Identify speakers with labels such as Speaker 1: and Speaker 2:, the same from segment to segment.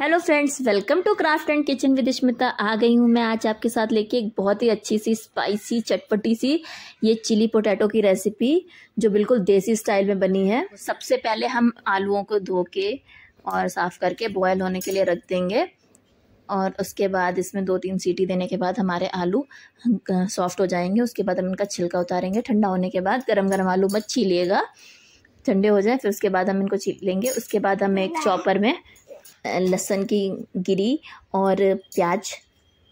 Speaker 1: hello friends welcome to craft and kitchen with Smita आ गई हूँ मैं आज आपके साथ लेके एक बहुत ही अच्छी सी स्पाइसी चटपटी सी ये चिली पोटैटो की रेसिपी जो बिल्कुल देसी स्टाइल में बनी है सबसे पहले हम आलूओं को धो के और साफ़ करके बॉयल होने के लिए रख देंगे और उसके बाद इसमें दो तीन सीटी देने के बाद हमारे आलू सॉफ्ट हो जाएंगे उसके बाद हम इनका छिलका उतारेंगे ठंडा होने के बाद गर्म गर्म आलू मत छीलिएगा ठंडे हो जाए फिर उसके बाद हम इनको छील लेंगे उसके बाद हम एक चॉपर में लहसन की गिरी और प्याज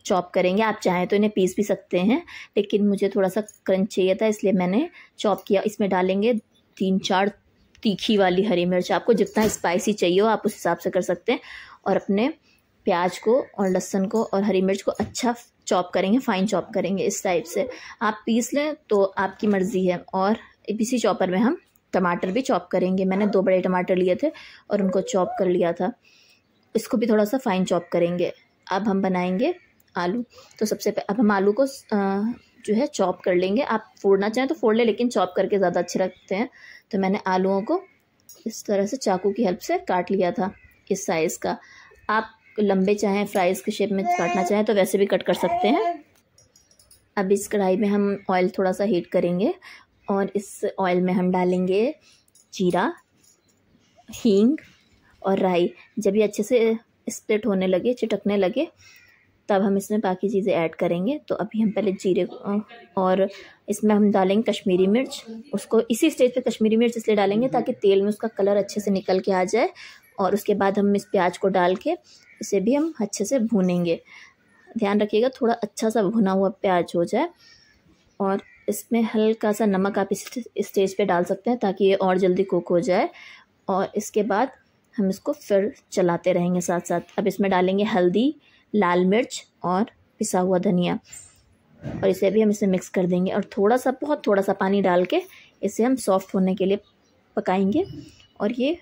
Speaker 1: चॉप करेंगे आप चाहें तो इन्हें पीस भी सकते हैं लेकिन मुझे थोड़ा सा क्रंच चाहिए था इसलिए मैंने चॉप किया इसमें डालेंगे तीन चार तीखी वाली हरी मिर्च आपको जितना स्पाइसी चाहिए हो आप उस हिसाब से कर सकते हैं और अपने प्याज को और लहसुन को और हरी मिर्च को अच्छा चॉप करेंगे फाइन चॉप करेंगे इस टाइप से आप पीस लें तो आपकी मर्ज़ी है और इसी चॉपर में हम टमाटर भी चॉप करेंगे मैंने दो बड़े टमाटर लिए थे और उनको चॉप कर लिया था इसको भी थोड़ा सा फाइन चॉप करेंगे अब हम बनाएंगे आलू तो सबसे पहले अब हम आलू को जो है चॉप कर लेंगे आप फोड़ना चाहें तो फोड़ लें लेकिन चॉप करके ज़्यादा अच्छे रखते हैं तो मैंने आलूओं को इस तरह से चाकू की हेल्प से काट लिया था इस साइज़ का आप लंबे चाहें फ्राइज़ के शेप में काटना चाहें तो वैसे भी कट कर सकते हैं अब इस कढ़ाई में हम ऑयल थोड़ा सा हीट करेंगे और इस ऑयल में हम डालेंगे जीरा हींग और राई जब ये अच्छे से स्प्लिट होने लगे चिटकने लगे तब हम इसमें बाकी चीज़ें ऐड करेंगे तो अभी हम पहले जीरे और इसमें हम डालेंगे कश्मीरी मिर्च उसको इसी स्टेज पे कश्मीरी मिर्च इसलिए डालेंगे ताकि तेल में उसका कलर अच्छे से निकल के आ जाए और उसके बाद हम इस प्याज को डाल के इसे भी हम अच्छे से भूनेंगे ध्यान रखिएगा थोड़ा अच्छा सा भुना हुआ प्याज हो जाए और इसमें हल्का सा नमक आप इस स्टेज पर डाल सकते हैं ताकि ये और जल्दी कुक हो जाए और इसके बाद हम इसको फिर चलाते रहेंगे साथ साथ अब इसमें डालेंगे हल्दी लाल मिर्च और पिसा हुआ धनिया और इसे भी हम इसे मिक्स कर देंगे और थोड़ा सा बहुत थोड़ा सा पानी डाल के इसे हम सॉफ्ट होने के लिए पकाएंगे और ये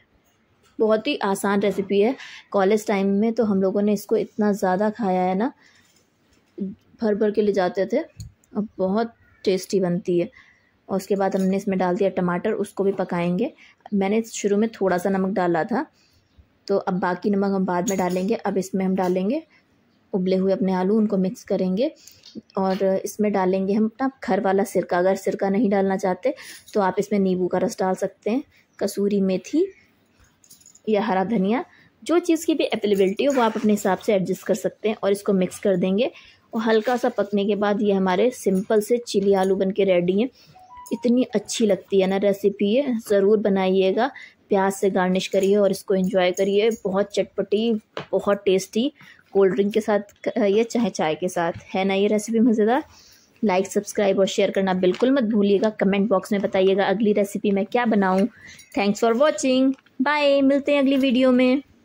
Speaker 1: बहुत ही आसान रेसिपी है कॉलेज टाइम में तो हम लोगों ने इसको इतना ज़्यादा खाया है ना भर भर के ले जाते थे और बहुत टेस्टी बनती है और उसके बाद हमने इसमें डाल दिया टमाटर उसको भी पकाएंगे मैंने शुरू में थोड़ा सा नमक डाला था तो अब बाकी नमक हम बाद में डालेंगे अब इसमें हम डालेंगे उबले हुए अपने आलू उनको मिक्स करेंगे और इसमें डालेंगे हम अपना घर वाला सिरका अगर सिरका नहीं डालना चाहते तो आप इसमें नींबू का रस डाल सकते हैं कसूरी मेथी या हरा धनिया जो चीज़ की भी अवेलेबिलिटी हो वो आप अपने हिसाब से एडजस्ट कर सकते हैं और इसको मिक्स कर देंगे और हल्का सा पकने के बाद ये हमारे सिंपल से चिली आलू बन के रेडी हैं इतनी अच्छी लगती है ना रेसिपी ये ज़रूर बनाइएगा प्याज से गार्निश करिए और इसको एंजॉय करिए बहुत चटपटी बहुत टेस्टी कोल्ड ड्रिंक के साथ ये चाहे चाय के साथ है ना ये रेसिपी मज़ेदार लाइक सब्सक्राइब और शेयर करना बिल्कुल मत भूलिएगा कमेंट बॉक्स में बताइएगा अगली रेसिपी मैं क्या बनाऊँ थैंक्स फॉर वॉचिंग बाय मिलते हैं अगली वीडियो में